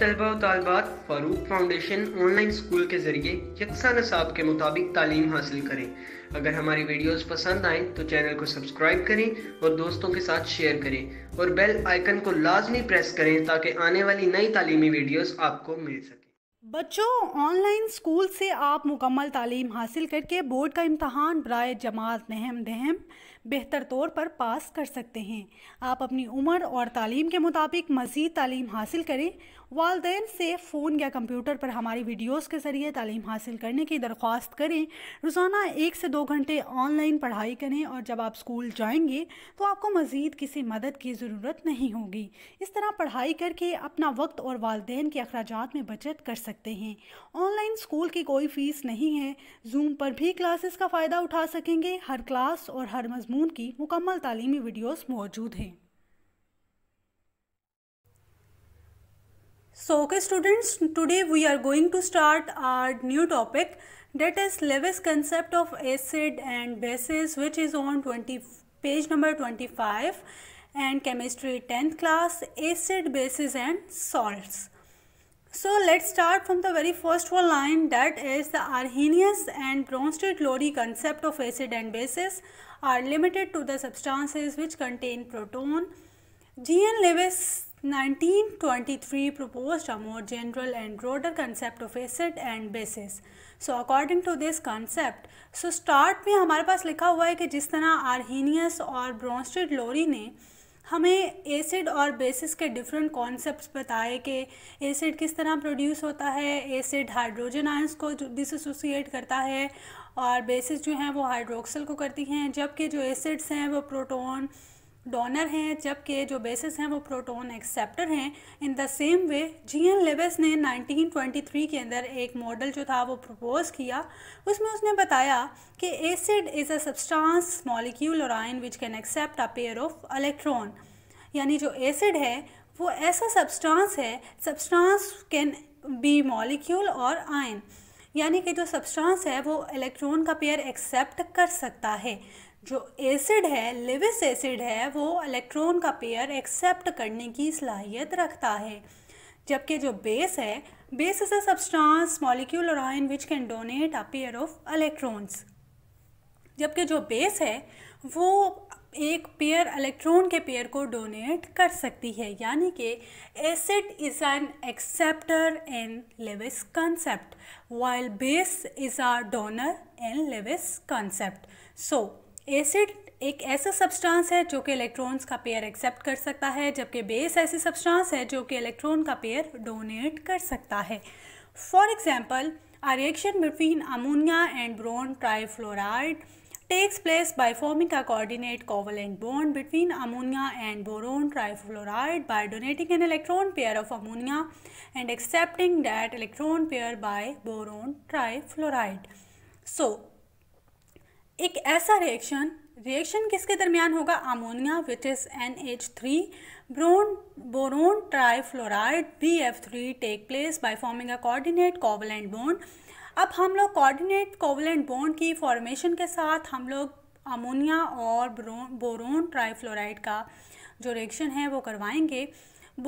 तलबा तलबात Farooq foundation online school के ज़रिए यकसा नसाब के मुताबिक तालीम हासिल करें अगर हमारी वीडियोस पसंद आए तो चैनल को सब्सक्राइब करें और दोस्तों के साथ शेयर करें और बेल आइकन को लाजमी प्रेस करें ताकि आने वाली नई तालीमी वीडियोस आपको मिल सके बच्चों ऑनलाइन स्कूल से आप मुकम्मल तालीम हासिल करके बोर्ड का इम्तहान ब्राय जमात नहम दहम बेहतर तौर पर पास कर सकते हैं आप अपनी उम्र और तालीम के मुताबिक मज़ीद तालीम हासिल करें वालदे से फ़ोन या कंप्यूटर पर हमारी वीडियोज़ के ज़रिए तालीम हासिल करने की दरख्वास्त करें रोज़ाना एक से दो घंटे ऑनलाइन पढ़ाई करें और जब आप स्कूल जाएंगे तो आपको मज़ीद किसी मदद की ज़रूरत नहीं होगी इस तरह पढ़ाई करके अपना वक्त और वालदेन के अखराज में बचत कर सकते हैं ऑनलाइन स्कूल की कोई फ़ीस नहीं है जूम पर भी क्लासेस का फ़ायदा उठा सकेंगे हर क्लास और हर मजमू मून की मुकम्मल तालीमी वीडियोस मौजूद हैं सो के students today we are going to start our new topic that is Lewis concept of acid and bases which is on twenty page number twenty and chemistry tenth class acid bases and salts so let start from the very first one line that is the Arrhenius and Bronsted Lowry concept of acid and bases are limited to the substances which contain proton. G. N. Lewis 1923 proposed a more general and broader concept of acid and bases. So according to this concept, so start में हमारे पास लिखा हुआ है कि जिस तरह Arrhenius और Brønsted लोरी ने हमें एसिड और बेसिस के डिफरेंट कॉन्सेप्ट्स बताए कि एसिड किस तरह प्रोड्यूस होता है एसिड हाइड्रोजन आयंस को डिसोसिएट करता है और बेसिस जो हैं वो हाइड्रोक्सल को करती हैं जबकि जो एसिड्स हैं वो प्रोटोन डोनर हैं जबकि जो बेसिस हैं वो प्रोटोन एक्सेप्टर हैं in the same way G N Lewis ने 1923 के अंदर एक मॉडल जो था वो प्रपोज़ किया उसमें उसने बताया कि acid is a substance molecule और ion which can accept a pair of electron यानी जो एसिड है वो ऐसा सब्सटेंस है सब्सटेंस कैन बी मॉलिक्यूल और आयन यानी कि जो सब्सटेंस है वो इलेक्ट्रॉन का पेयर एक्सेप्ट कर सकता है जो एसिड है लिविस एसिड है वो इलेक्ट्रॉन का पेयर एक्सेप्ट करने की सलाहियत रखता है जबकि जो बेस है base is a substance molecule और ion which can donate a pair of electrons जबकि जो बेस है वो एक पेयर इलेक्ट्रॉन के पेयर को डोनेट कर सकती है यानी कि acid is an acceptor in Lewis concept while base is a donor in Lewis concept so acid एक ऐसा सब्सटेंस है जो कि इलेक्ट्रॉन्स का पेयर एक्सेप्ट कर सकता है जबकि बेस ऐसी सब्सटेंस है जो कि इलेक्ट्रॉन का पेयर डोनेट कर सकता है for example a reaction between ammonia and boron trifluoride takes place by forming a coordinate covalent bond between ammonia and boron trifluoride by donating an electron pair of ammonia and accepting that electron pair by boron trifluoride. So, एक ऐसा reaction reaction किसके दरमियान होगा ammonia which is N H three boron boron trifluoride B F three take place by forming a coordinate covalent bond अब हम लोग coordinate covalent bond की formation के साथ हम लोग अमोनिया और बोरोन ट्राईफ्लोराइड का जो रिएक्शन है वो करवाएंगे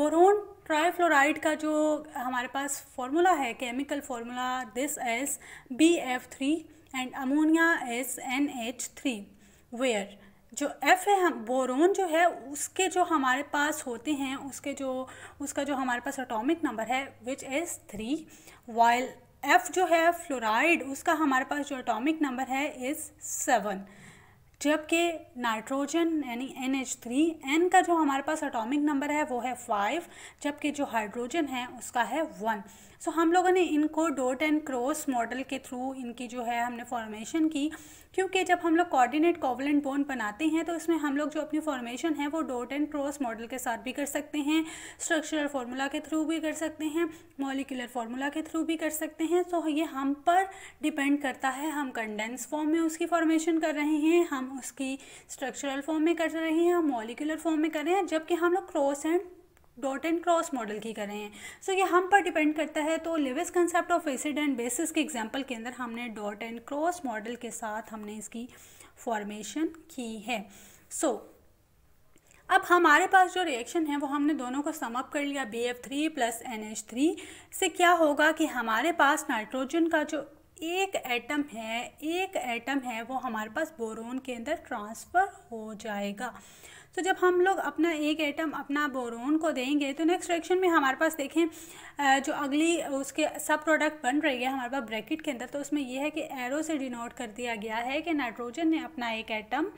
बोरोन ट्राईफ्लोराइड का जो हमारे पास फार्मूला है chemical formula this as B F three and ammonia as N H three where जो एफ है हम बोरोन जो है उसके जो हमारे पास होते हैं उसके जो उसका जो हमारे पास एटॉमिक नंबर है which is three while F जो है फ्लोराइड उसका हमारे पास जो एटॉमिक नंबर है इज़ सेवन जबकि नाइट्रोजन यानी एन एच थ्री एन का जो हमारे पास एटॉमिक नंबर है वो है फाइव जबकि जो हाइड्रोजन है उसका है वन सो so, हम लोगों ने इनको डॉट एंड क्रॉस मॉडल के थ्रू इनकी जो है हमने फॉर्मेशन की क्योंकि जब हम लोग कोऑर्डिनेट कोवलेंट बोन बनाते हैं तो इसमें हम लोग जो अपनी फॉर्मेशन है वो डॉट एंड क्रॉस मॉडल के साथ भी कर सकते हैं स्ट्रक्चरल फार्मूला के थ्रू भी कर सकते हैं मॉलिकुलर फार्मूला के थ्रू भी कर सकते हैं सो so, ये हम पर डिपेंड करता है हम कंडेंस फॉर्म में उसकी फॉर्मेशन कर रहे हैं हम उसकी स्ट्रक्चरल फॉर्म में कर रहे हैं हम मॉलिकुलर फॉर्म में कर रहे हैं जबकि हम लोग cross and dot and cross model की कर रहे हैं सो so, ये हम पर डिपेंड करता है तो Lewis concept of acid and bases के एग्जाम्पल के अंदर हमने डॉट एंड क्रॉस मॉडल के साथ हमने इसकी फॉर्मेशन की है सो so, अब हमारे पास जो रिएक्शन है वो हमने दोनों को समअप कर लिया B F three plus N H three से क्या होगा कि हमारे पास नाइट्रोजन का जो एक एटम है एक एटम है वो हमारे पास बोरोन के अंदर ट्रांसफ़र हो जाएगा तो जब हम लोग अपना एक एटम अपना बोरोन को देंगे तो नेक्स्ट रिएक्शन में हमारे पास देखें जो अगली उसके सब प्रोडक्ट बन रही है हमारे पास ब्रैकेट के अंदर तो उसमें यह है कि एरो से डिनोट कर दिया गया है कि नाइट्रोजन ने अपना एक एटम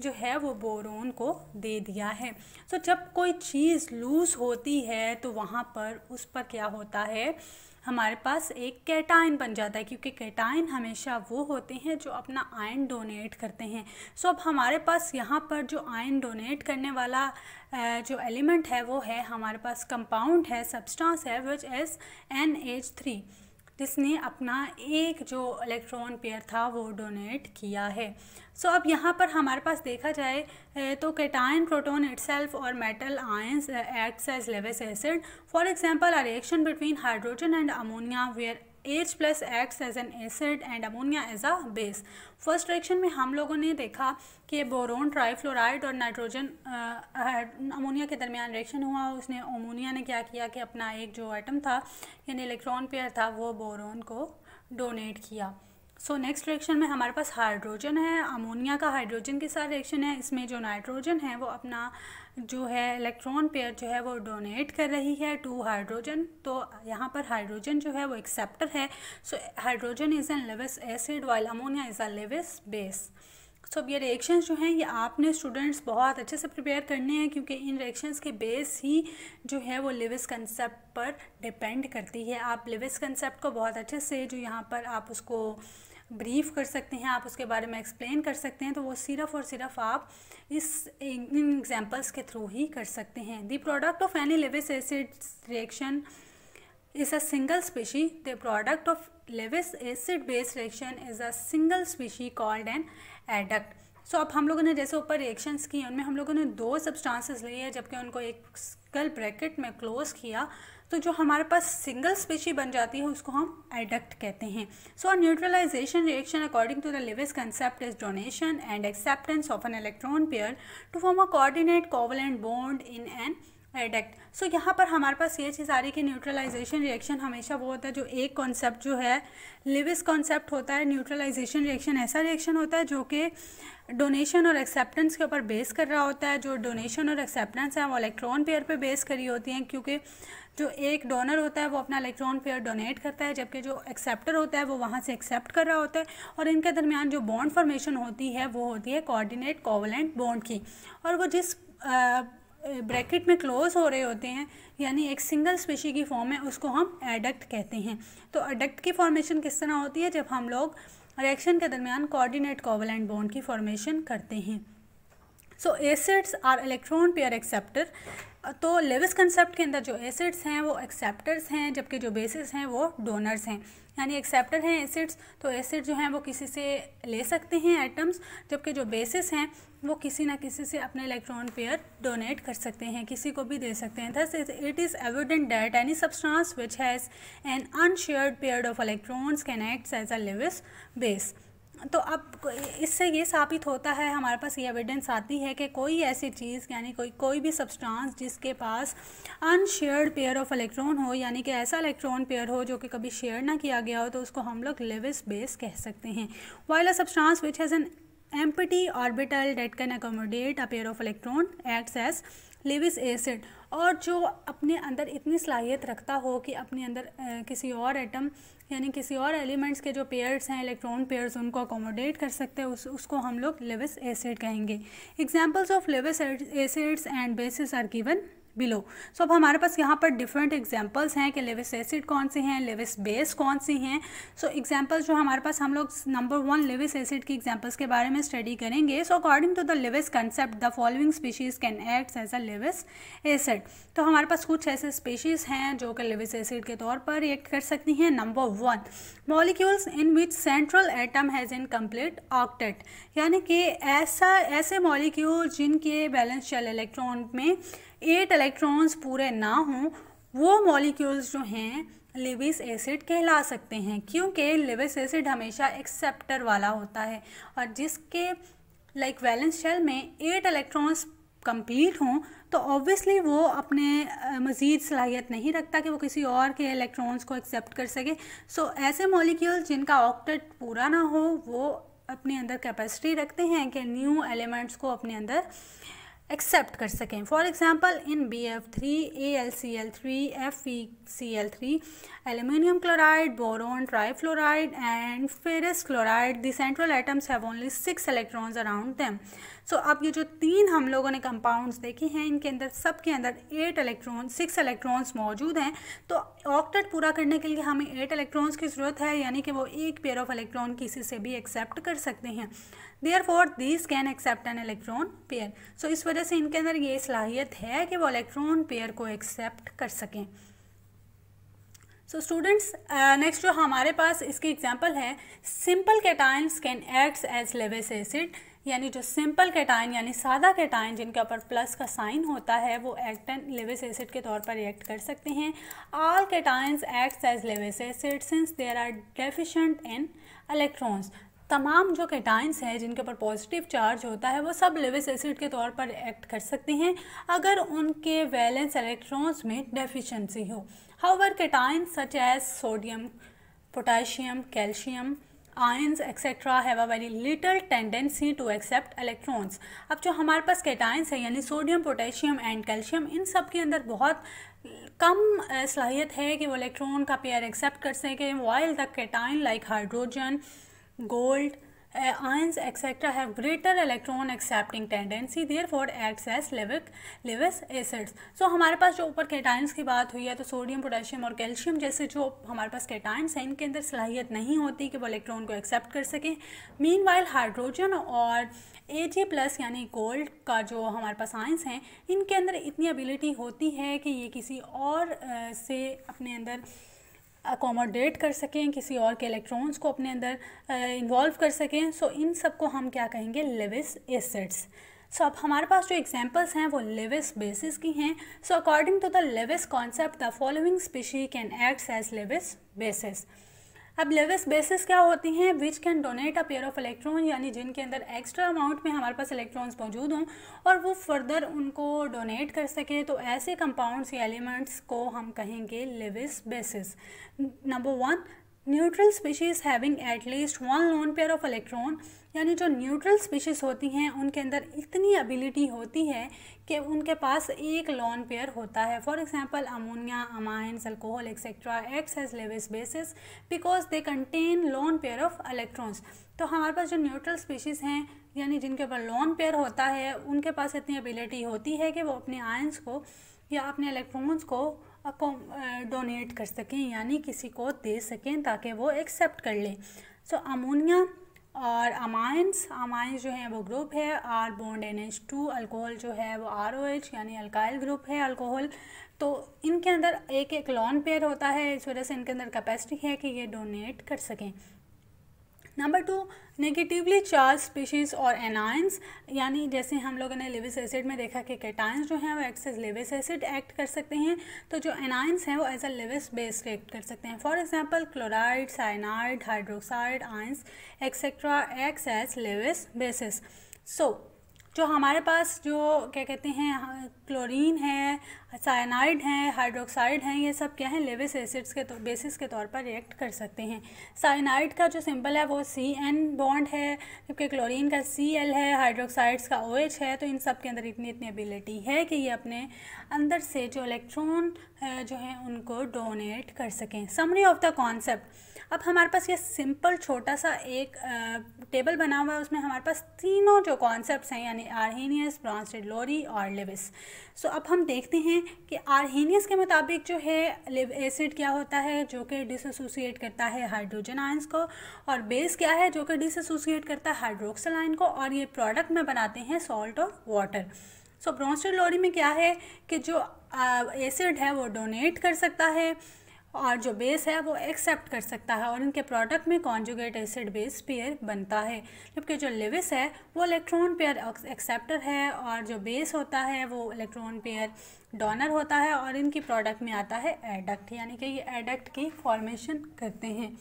जो है वो बोरोन को दे दिया है तो so, जब कोई चीज़ लूज़ होती है तो वहाँ पर उस पर क्या होता है हमारे पास एक कैटाइन बन जाता है क्योंकि कैटाइन हमेशा वो होते हैं जो अपना आयन डोनेट करते हैं सो अब हमारे पास यहाँ पर जो आयन डोनेट करने वाला जो एलिमेंट है वो है हमारे पास कंपाउंड है सब्सटेंस है which is N H three जिसने अपना एक जो इलेक्ट्रॉन पेयर था वो डोनेट किया है सो so, अब यहाँ पर हमारे पास देखा जाए तो कैटायन प्रोटोन इटसेल्फ और metal ions acts as Lewis acid for example a reaction between hydrogen and ammonia where H plus acts as an acid and ammonia as a base first reaction में हम लोगों ने देखा कि boron trifluoride और nitrogen ammonia के दरमियान reaction हुआ उसने अमोनिया ने क्या किया कि अपना एक जो आइटम था यानी इलेक्ट्रॉन पेयर था वो बोरोन को डोनेट किया सो नेक्स्ट रिएक्शन में हमारे पास हाइड्रोजन है अमोनिया का हाइड्रोजन के साथ रिएक्शन है इसमें जो नाइट्रोजन है वो अपना जो है इलेक्ट्रॉन पेयर जो है वो डोनेट कर रही है टू हाइड्रोजन तो यहाँ पर हाइड्रोजन जो है वो एक्सेप्टर है so hydrogen is an Lewis acid while ammonia is a Lewis base so अब ये रिएक्शंस जो हैं ये आपने स्टूडेंट्स बहुत अच्छे से प्रिपेयर करने हैं क्योंकि इन रिएक्शंस के बेस ही जो है वो लिविस कंसेप्ट पर डिपेंड करती है आप लिविस कंसेप्ट को बहुत अच्छे से जो यहाँ पर आप उसको ब्रीफ कर सकते हैं आप उसके बारे में एक्सप्लेन कर सकते हैं तो वो सिर्फ और सिर्फ आप इस इन एग्जाम्पल्स के थ्रू ही कर सकते हैं the product of any Lewis acid reaction is a single species the product of Lewis acid base reaction is a single species called and adduct so अब हम लोगों ने जैसे ऊपर रिएक्शंस किए उनमें हम लोगों ने दो सब्सटेंसेस लिए जबकि उनको एक स्कल ब्रैकेट में क्लोज किया तो जो हमारे पास सिंगल स्पेशी बन जाती है उसको हम एडक्ट कहते हैं so a neutralization reaction according to the Lewis concept is donation and acceptance of an electron pair to form a coordinate covalent bond in an adduct so so, यहाँ पर हमारे पास ये चीज़ आ रही है कि न्यूट्रलाइजेशन रिएक्शन हमेशा वो होता है जो एक कॉन्सेप्ट जो है लिविस कॉन्सेप्ट होता है न्यूट्रलाइजेशन रिएक्शन ऐसा रिएक्शन होता है जो कि डोनेशन और एक्सेप्टेंस के ऊपर बेस कर रहा होता है जो डोनेशन और एक्सेप्टेंस है वो इलेक्ट्रॉन पेयर पे बेस करी होती हैं क्योंकि जो एक डोनर होता है वो अपना इलेक्ट्रॉन पेयर डोनेट करता है जबकि जो एक्सेप्टर होता है वो वहाँ से एक्सेप्ट कर रहा होता है और इनके दरमियान जो बॉन्ड फॉर्मेशन होती है वो होती है कोऑर्डिनेट कोवलेंट बॉन्ड की और वो जिस आ, ब्रैकेट में क्लोज हो रहे होते हैं यानी एक सिंगल स्पेशी की फॉर्म है उसको हम एडक्ट कहते हैं तो अडक्ट की फॉर्मेशन किस तरह होती है जब हम लोग रिएक्शन के दरमियान कोऑर्डिनेट कोवलेंट बॉन्ड की फॉर्मेशन करते हैं so acids are electron pair acceptor तो लेविस कंसेप्ट के अंदर जो एसिड्स हैं वो एक्सेप्टर्स हैं जबकि जो बेसिस हैं वो डोनर्स हैं यानी एक्सेप्टर हैं एसिड्स तो एसिड जो हैं वो किसी से ले सकते हैं आइटम्स जबकि जो बेसिस हैं वो किसी ना किसी से अपने इलेक्ट्रॉन पेयर डोनेट कर सकते हैं किसी को भी दे सकते हैं thus it is evident that any substance which has an unshared pair of electrons can acts as a Lewis base तो अब इससे ये साबित होता है हमारे पास ये एविडेंस आती है कि कोई ऐसी चीज़ यानी कोई कोई भी सब्सटेंस जिसके पास अनशेयर्ड पेयर ऑफ इलेक्ट्रॉन हो यानी कि ऐसा इलेक्ट्रॉन पेयर हो जो कि कभी शेयर ना किया गया हो तो उसको हम लोग लेविस बेस कह सकते हैं while a substance which has an empty orbital that can accommodate a pair of electron acts as Lewis acid और जो अपने अंदर इतनी सलाहियत रखता हो कि अपने अंदर किसी और एटम यानी किसी और एलिमेंट्स के जो पेयर्स हैं इलेक्ट्रॉन पेयर्स उनको अकोमोडेट कर सकते हैं उस उसको हम लोग लिविस एसिड कहेंगे examples of Lewis acids and bases are given below so अब हमारे पास यहाँ पर डिफरेंट एग्जाम्पल्स हैं कि लेविस एसिड कौन से हैं लेविस बेस कौन सी हैं सो so, एग्जाम्पल्स जो हमारे पास हम लोग नंबर वन लेविस एसिड की एग्जाम्पल्स के बारे में स्टडी करेंगे so according to the Lewis concept the following species can act as a Lewis acid तो हमारे पास कुछ ऐसे स्पीशीज़ हैं जो कि लेविस एसिड के तौर पर रिएक्ट कर सकती हैं number one molecules in which central atom has incomplete octet यानी कि ऐसा ऐसे मॉलिक्यूल जिनके बैलेंस शेल इलेक्ट्रॉन में एट इलेक्ट्रॉन्स पूरे ना हों वो मॉलिक्यूल्स जो हैं लिविस एसिड कहला सकते हैं क्योंकि लिविस एसिड हमेशा एक्सेप्टर वाला होता है और जिसके लाइक वैलेंस शेल में एट इलेक्ट्रॉन्स कंप्लीट हों तो ऑब्वियसली वो अपने मज़ीद सलाहियत नहीं रखता कि वो किसी और के इलेक्ट्रॉन्स को एक्सेप्ट कर सके सो so, ऐसे मॉलिक्यूल्स जिनका ऑक्टेट पूरा ना हो वो अपने अंदर कैपेसिटी रखते हैं कि न्यू एलिमेंट्स को अपने अंदर एक्सेप्ट कर सकें for example in B F three A L C L three F E C L three aluminium chloride boron trifluoride and ferrous chloride central central have only six electrons around them so so, अब ये जो तीन हम लोगों ने compounds देखे हैं इनके अंदर सब के अंदर एट इलेक्ट्रॉन सिक्स इलेक्ट्रॉन्स मौजूद हैं तो ऑक्टेट पूरा करने के लिए हमें एट इलेक्ट्रॉन्स की ज़रूरत है यानी कि वो एक पेयर ऑफ इलेक्ट्रॉन किसी से भी एक्सेप्ट कर सकते हैं therefore this can accept an electron pair so इस वजह से इनके अंदर ये सलाहियत है कि वो इलेक्ट्रॉन पेयर को एक्सेप्ट कर सकें सो स्टूडेंट्स नेक्स्ट जो हमारे पास इसकी एग्जांपल है simple cations can acts as Lewis acid यानी जो सिंपल कैटाइन यानी सादा कैटाइन जिनके ऊपर प्लस का साइन होता है वो एक्टन लेविस एसिड के तौर पर रिएक्ट कर सकते हैं all cations acts as Lewis acid since there are deficient in electrons तमाम जो कैटाइंस हैं जिनके ऊपर पॉजिटिव चार्ज होता है वो सब लेविस एसिड के तौर पर एक्ट कर सकते हैं अगर उनके वैलेंस इलेक्ट्रॉन्स में डेफिशेंसी हो however cation such as sodium potassium calcium ions etcetera have a very little tendency to accept electrons अब जो हमारे पास कैटाइंस है यानी सोडियम पोटेशियम एंड कैल्शियम इन सब के अंदर बहुत कम सलाहियत है कि वो इलेक्ट्रॉन का पेयर एक्सेप्ट कर सकें while the cation like hydrogen gold ions etcetera etc greater greater accepting tendency therefore acts as levic lewis acids so हमारे पास जो ऊपर कैटाइंस की बात हुई है तो सोडियम पोटेशियम और कैल्शियम जैसे जो हमारे पास कैटाइंस हैं इनके अंदर सलाहियत नहीं होती कि वो इलेक्ट्रॉन को एक्सेप्ट कर सकें मीन वाइल हाइड्रोजन और ए जी प्लस यानी गोल्ड का जो हमारे पास आइंस हैं इनके अंदर इतनी एबिलिटी होती है कि ये किसी और uh, से अपने अंदर अकोमोडेट कर सकें किसी और के इलेक्ट्रॉन्स को अपने अंदर इन्वॉल्व कर सकें सो इन सब को हम क्या कहेंगे लेविस एसिड्स सो अब हमारे पास जो एग्जांपल्स हैं वो लेविस बेसिस की हैं so according to the Lewis concept the following species can acts as Lewis bases अब लेविस बेसिस क्या होती हैं which can donate a pair of electron यानी जिनके अंदर एक्स्ट्रा अमाउंट में हमारे पास इलेक्ट्रॉन्स मौजूद हों और वो फर्दर उनको डोनेट कर सकें तो ऐसे कंपाउंड्स या एलिमेंट्स को हम कहेंगे Lewis bases number one neutral species having at least one lone pair of electron यानी जो न्यूट्रल स्पीशीज़ होती हैं उनके अंदर इतनी एबिलिटी होती है कि उनके पास एक लॉन पेयर होता है for example ammonia amines alcohol etcetera acts as Lewis bases because they contain lone pair of electrons तो हमारे पास जो न्यूट्रल स्पीशीज़ हैं यानी जिनके ऊपर लॉन पेयर होता है उनके पास इतनी एबिलिटी होती है कि वो अपने आयंस को या अपने इलेक्ट्रॉन्स को डोनेट uh, कर सकें यानी किसी को दे सकें ताकि वो एक्सेप्ट कर लें सो so, अमोनिया और अमाइंस अमाइंस जो हैं वो ग्रुप है R bond N H two alcohol जो है वो आर ओ एच यानी अल्काइल ग्रुप है अल्कोहल तो इनके अंदर एक एक लॉन पेयर होता है इस वजह से इनके अंदर कैपेसिटी है कि ये डोनेट कर सकें number two negatively charge species और एनायंस यानी जैसे हम लोगों ने लिविस एसिड में देखा कि कैटाइंस जो हैं वो act as Lewis acid act कर सकते हैं तो जो एनायंस हैं वो as a Lewis based act कर सकते हैं for example chloride cyanide hydroxide ions etcetera acts as Lewis bases so जो हमारे पास जो क्या कहते हैं क्लोरीन है साइनाइड है हाइड्रोक्साइड हैं ये सब क्या है लेविस एसिड्स के तो, बेसिस के तौर पर रिएक्ट कर सकते हैं साइनाइड का जो सिंबल है वो सी एन बॉन्ड है जबकि क्लोरीन का सी एल है हाइड्रोक्साइड्स का ओ OH एच है तो इन सब के अंदर इतनी इतनी एबिलिटी है कि ये अपने अंदर से जो इलेक्ट्रॉन जो है उनको डोनेट कर सकें समरी ऑफ द कॉन्सेप्ट अब हमारे पास ये सिंपल छोटा सा एक टेबल बना हुआ है उसमें हमारे पास तीनों जो कॉन्सेप्ट्स हैं यानी आरहेनियस ब्रॉन्सटेड लोरी और लिविस सो अब हम देखते हैं कि आरहेनियस के मुताबिक जो है एसिड क्या होता है जो कि डिसोसिएट करता है हाइड्रोजन आइंस को और बेस क्या है जो कि डिसोसिएट करता है हाइड्रोक्सल आइन को और ये प्रोडक्ट में बनाते हैं सॉल्ट और वाटर सो ब्रॉन्सटेड लोरी में क्या है कि जो एसिड है वो डोनेट कर सकता है और जो बेस है वो एक्सेप्ट कर सकता है और इनके प्रोडक्ट में कॉन्जुगेट एसिड बेस पेयर बनता है जबकि जो लिविस है वो इलेक्ट्रॉन पेयर एक्सेप्टर है और जो बेस होता है वो इलेक्ट्रॉन पेयर डोनर होता है और इनकी प्रोडक्ट में आता है एडक्ट यानी कि ये एडक्ट की फॉर्मेशन करते हैं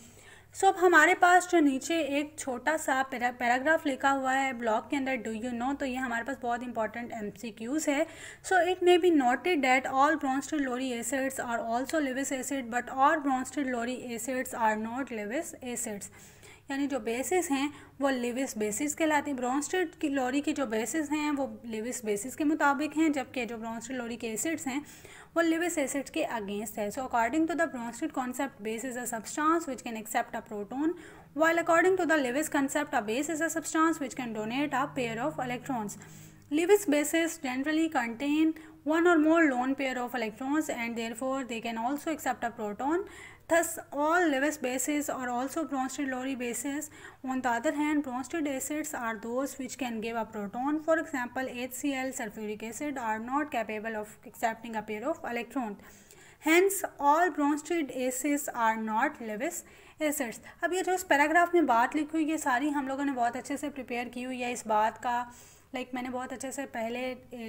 सो so, अब हमारे पास जो नीचे एक छोटा सा पैराग्राफ लिखा हुआ है ब्लॉग के अंदर डू यू नो तो ये हमारे पास बहुत इंपॉर्टेंट एम सी क्यूज़ है so it may be noted that all Bronsted Lowry acids are also Lewis acid but all Bronsted Lowry acids are not Lewis acids यानी जो basis हैं वो Lewis basis कहलाते हैं ब्रॉन्स्टेड की लोरी के जो बेसिस हैं वो लिविस बेसिस के मुताबिक हैं जबकि जो ब्रॉन्स्टेड लोरी के एसिड्स हैं वो लिविस एसिड्स के अगेंस्ट है so according to the Bronsted concept base is a which can accept a proton while according to the Lewis concept a base is a which can donate a pair of electrons Lewis bases generally contain one or more lone pair of electrons and there they can also accept a proton Thus, all Lewis bases are also Bronsted-Lowry bases. On the other hand, Bronsted acids are those which can give a proton. For example, HCl, sulfuric acid are not capable of accepting a pair of electron Hence, all Bronsted acids are not Lewis acids अब ये जो इस paragraph में बात लिखी हुई ये सारी हम लोगों ने बहुत अच्छे से प्रिपेयर की हुई है इस बात का लाइक मैंने बहुत अच्छे से पहले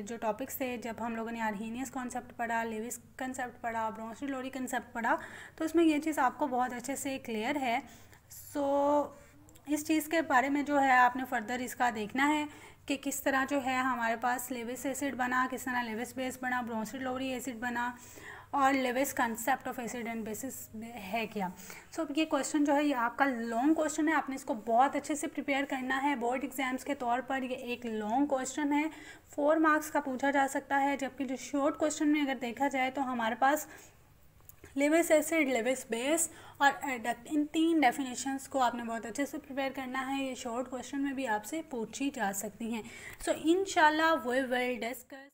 जो टॉपिक्स थे जब हम लोगों ने आर्नियस कॉन्सेप्ट पढ़ा लेविस कंसेप्ट पढ़ा ब्रॉन्सरी लोरी कंसेप्ट पढ़ा तो उसमें ये चीज़ आपको बहुत अच्छे से क्लियर है सो so, इस चीज़ के बारे में जो है आपने फर्दर इसका देखना है कि किस तरह जो है हमारे पास लेविस एसिड बना किस तरह लेविस बेस बना ब्रॉन्सरी लोरी एसिड बना और Lewis concept of acid and bases है क्या सो so, ये क्वेश्चन जो है ये आपका लॉन्ग क्वेश्चन है आपने इसको बहुत अच्छे से प्रिपेयर करना है बोर्ड एग्जाम्स के तौर पर ये एक लॉन्ग क्वेश्चन है फोर मार्क्स का पूछा जा सकता है जबकि जो शॉर्ट क्वेश्चन में अगर देखा जाए तो हमारे पास लेविस एसिड लेविस बेस और एडक्ट इन तीन डेफिनेशंस को आपने बहुत अच्छे से प्रिपेयर करना है ये शॉर्ट क्वेश्चन में भी आपसे पूछी जा सकती हैं सो so, इन वी विल डिस्कस